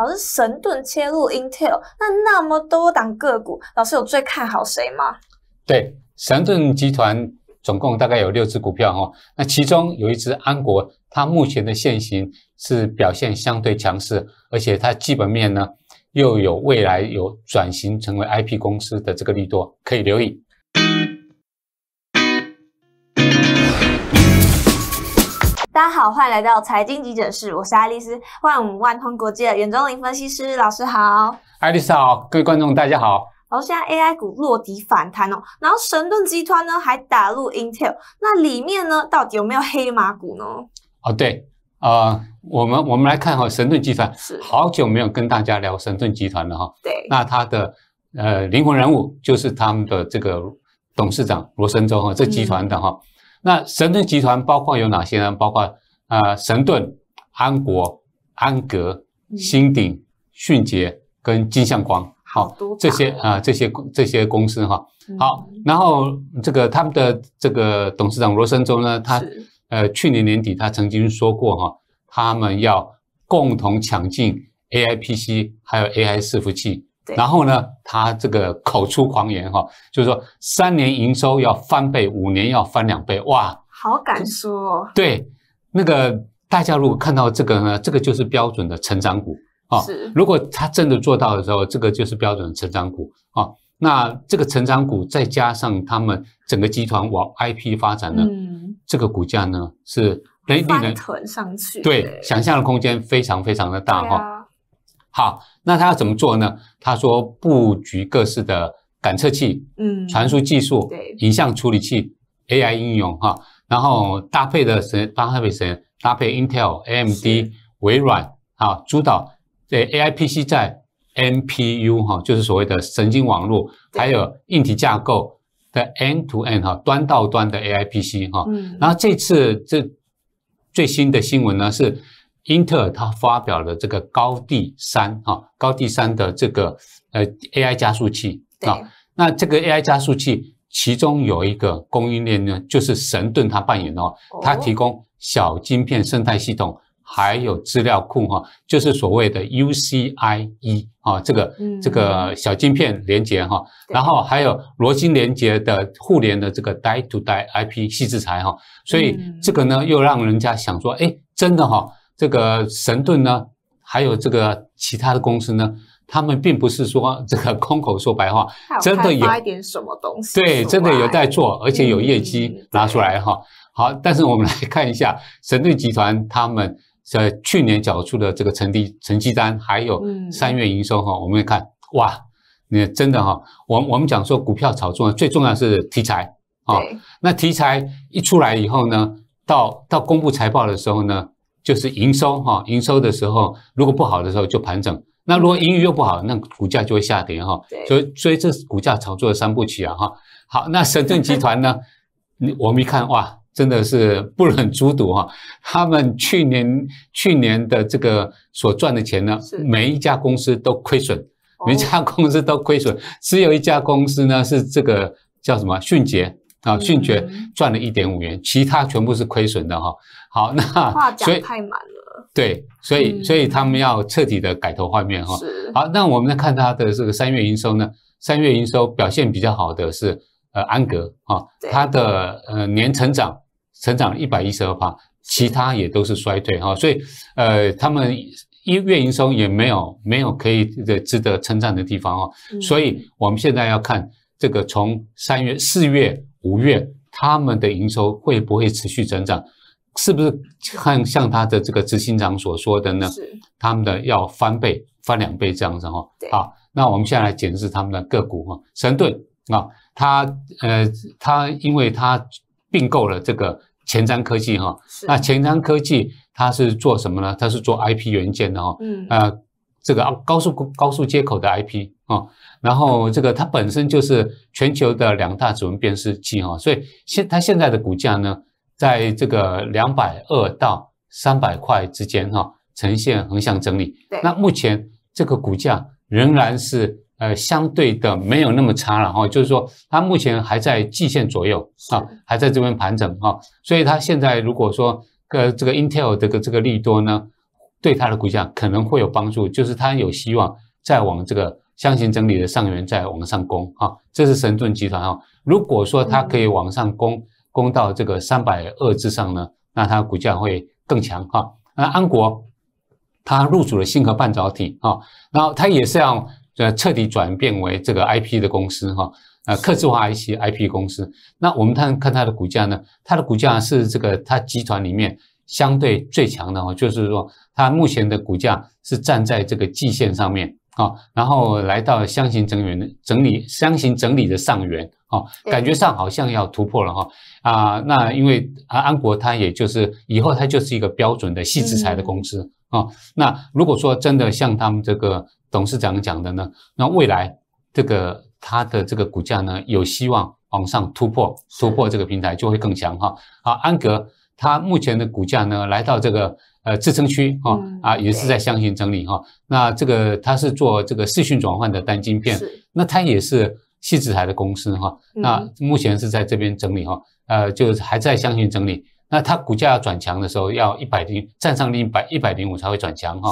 老师神盾切入 Intel，那那么多档个股，老师有最看好谁吗？对，神盾集团总共大概有六只股票哦，那其中有一只安国，它目前的现形是表现相对强势，而且它基本面呢又有未来有转型成为 IP 公司的这个利多，可以留意。大家好，欢迎来到财经急诊室，我是爱丽丝。欢迎我们万通国际的袁中林分析师老师好，爱丽丝好，各位观众大家好。然现在 AI 股落底反弹哦，然后神盾集团呢还打入 Intel，那里面呢到底有没有黑马股呢？哦对，呃，我们我们来看哈，神盾集团是好久没有跟大家聊神盾集团了哈。对，那他的呃灵魂人物就是他们的这个董事长罗森洲哈，这集团的哈。那神盾集团包括有哪些呢？包括啊，神盾、安国、安格、星鼎、迅捷跟金相光，好这些啊这些这些公司哈。好，然后这个他们的这个董事长罗森州呢，他呃去年年底他曾经说过哈，他们要共同抢进 A I P C 还有 A I 伺服器。然后呢，他这个口出狂言哈，就是说三年营收要翻倍，五年要翻两倍，哇，好敢说！对，那个大家如果看到这个呢，这个就是标准的成长股啊。是。如果他真的做到的时候，这个就是标准成长股啊。那这个成长股再加上他们整个集团往 I P 发展呢，这个股价呢是能反上去。对，想象的空间非常非常的大哈。好，那他要怎么做呢？他说布局各式的感测器，嗯，传输技术，对，影像处理器，AI 应用哈，然后搭配的什搭配谁？搭配 Intel、AMD、微软，啊，主导这 AIPC 在 NPU 哈，就是所谓的神经网络，还有硬体架构的 N to N 哈，端到端的 AIPC 哈，嗯，然后这次这最新的新闻呢是。英特尔它发表了这个高第三啊，高第三的这个呃 AI 加速器啊，那这个 AI 加速器其中有一个供应链呢，就是神盾它扮演哦，它提供小晶片生态系统，还有资料库哈，就是所谓的 UCIE 啊，这个这个小晶片连接哈，然后还有罗芯连接的互联的这个 die to die IP 细制材哈，所以这个呢又让人家想说，哎，真的哈。这个神盾呢，还有这个其他的公司呢，他们并不是说 这个空口说白话，真的有一点什么东西？对，真的有在做，而且有业绩拿出来哈。好，但是我们 来看一下神盾集团他们在去年缴出的这个成绩成绩单，还有三月营收哈，我们看哇，那真的哈，我我们讲说股票炒作最重要是题材啊，那题材一出来以后呢，到到公布财报的时候呢。就是营收哈，营收的时候如果不好的时候就盘整，那如果盈余又不好，那股价就会下跌哈。所以，所以这股价炒作的三步曲啊哈。好，那神盾集团呢？我们一看哇，真的是不忍猪读哈。他们去年去年的这个所赚的钱呢，每一家公司都亏损，每家公司都亏损，只有一家公司呢是这个叫什么迅捷。啊，迅捷赚了一点五元，其他全部是亏损的哈。好，那话讲太满了。对，所以所以他们要彻底的改头换面哈。是。好，那我们来看它的这个三月营收呢？三月营收表现比较好的是呃安格啊，它的呃年成长成长一百一十二帕，其他也都是衰退哈。所以呃他们一月营收也没有没有可以的值得称赞的地方哦、嗯。所以我们现在要看这个从三月四月。五月他们的营收会不会持续增长？是不是看像他的这个执行长所说的呢？是他们的要翻倍、翻两倍这样子哈。好，那我们现在来检视他们的个股哈。神盾啊，他呃，他因为他并购了这个前瞻科技哈。那前瞻科技它是做什么呢？它是做 IP 元件的哈。嗯啊。这个高速高速接口的 IP 啊，然后这个它本身就是全球的两大指纹辨识器哈，所以现它现在的股价呢，在这个两百二到三百块之间哈，呈现横向整理。对，那目前这个股价仍然是呃相对的没有那么差了哈，就是说它目前还在季线左右啊，还在这边盘整啊，所以它现在如果说呃这个 Intel 这个这个利多呢？对它的股价可能会有帮助，就是它有希望再往这个箱形整理的上缘再往上攻啊。这是神盾集团哈，如果说它可以往上攻，攻到这个三百二之上呢，那它股价会更强哈。那安国，它入主了星河半导体啊，后它也是要呃彻底转变为这个 I P 的公司哈。呃，客制化 IC I P 公司，那我们看看它的股价呢？它的股价是这个它集团里面。相对最强的哦，就是说它目前的股价是站在这个季线上面啊，然后来到箱形整理的整理箱形整理的上缘啊，感觉上好像要突破了哈啊，那因为啊安国它也就是以后它就是一个标准的细资材的公司啊，那如果说真的像他们这个董事长讲的呢，那未来这个它的这个股价呢有希望往上突破，突破这个平台就会更强哈啊安格。它目前的股价呢，来到这个呃支撑区哈啊，也是在箱形整理哈。那这个它是做这个视讯转换的单晶片，那它也是细致台的公司哈。那目前是在这边整理哈，呃，就是还在箱形整理。那它股价要转强的时候要一百零站上一百一百零五才会转强哈。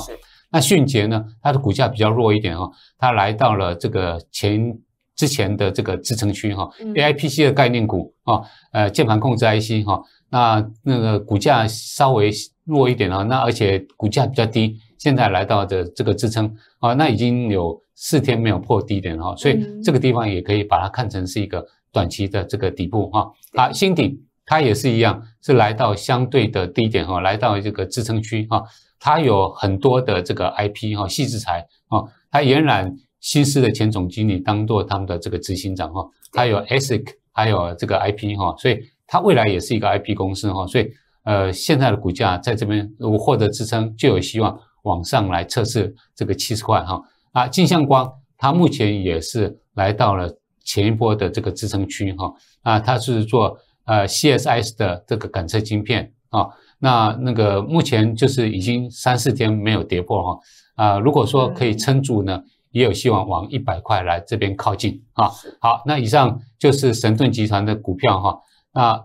那迅捷呢，它的股价比较弱一点哈，它来到了这个前。之前的这个支撑区哈，A I P C 的概念股啊，呃，键盘控制 I C 哈，那那个股价稍微弱一点啊，那而且股价比较低，现在来到的这个支撑啊，那已经有四天没有破低点哈，所以这个地方也可以把它看成是一个短期的这个底部哈。好，新鼎它也是一样，是来到相对的低点哈，来到这个支撑区哈，它有很多的这个 I P 哈，细制材啊，它染染。新思的前总经理当做他们的这个执行长哈，还有 S，还有这个 IP 哈，所以它未来也是一个 IP 公司哈，所以呃，现在的股价在这边获得支撑，就有希望往上来测试这个七十块哈。啊，镜像光它目前也是来到了前一波的这个支撑区哈。啊，它是做呃 CSS 的这个感测晶片啊，那那个目前就是已经三四天没有跌破哈。啊，如果说可以撑住呢？也有希望往一百块来这边靠近啊。好，那以上就是神盾集团的股票哈，那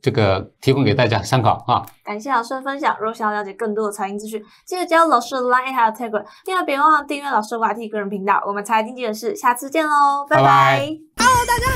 这个提供给大家参考啊。感谢老师的分享，如果想要了解更多的财经资讯，记得加老师的 Line 还有 Telegram，另外别忘了订阅老师的瓦 t 个人频道。我们财经记者是，下次见喽，拜拜，Hello 大家。